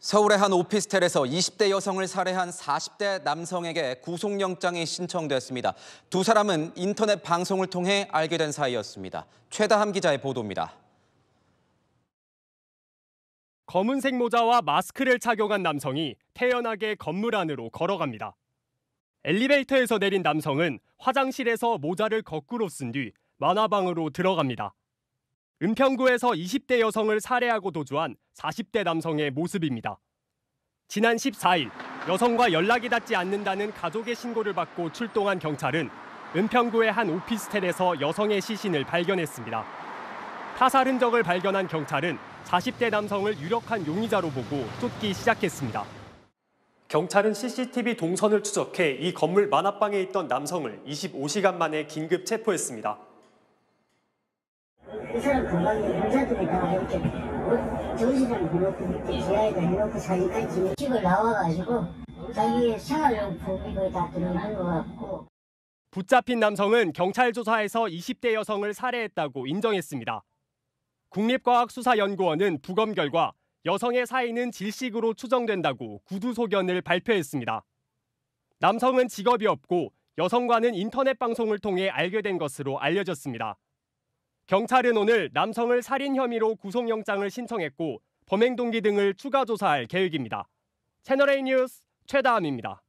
서울의 한 오피스텔에서 20대 여성을 살해한 40대 남성에게 구속영장이 신청됐습니다. 두 사람은 인터넷 방송을 통해 알게 된 사이였습니다. 최다함 기자의 보도입니다. 검은색 모자와 마스크를 착용한 남성이 태연하게 건물 안으로 걸어갑니다. 엘리베이터에서 내린 남성은 화장실에서 모자를 거꾸로 쓴 뒤 만화방으로 들어갑니다. 은평구에서 20대 여성을 살해하고 도주한 40대 남성의 모습입니다. 지난 14일 여성과 연락이 닿지 않는다는 가족의 신고를 받고 출동한 경찰은 은평구의 한 오피스텔에서 여성의 시신을 발견했습니다. 타살 흔적을 발견한 경찰은 40대 남성을 유력한 용의자로 보고 쫓기 시작했습니다. 경찰은 CCTV 동선을 추적해 이 건물 만화방에 있던 남성을 25시간 만에 긴급 체포했습니다. 이 사람 건강이 남자들이다 이렇게 정신을 해놓고 이렇게 제 해놓고 사기까지 집을 나와가지고 자기 생활용 보기고 다 들어간 것 같고 붙잡힌 남성은 경찰 조사에서 20대 여성을 살해했다고 인정했습니다. 국립과학수사연구원은 부검 결과 여성의 사인은 질식으로 추정된다고 구두 소견을 발표했습니다. 남성은 직업이 없고 여성과는 인터넷 방송을 통해 알게 된 것으로 알려졌습니다. 경찰은 오늘 남성을 살인 혐의로 구속영장을 신청했고 범행 동기 등을 추가 조사할 계획입니다. 채널A 뉴스 최다함입니다.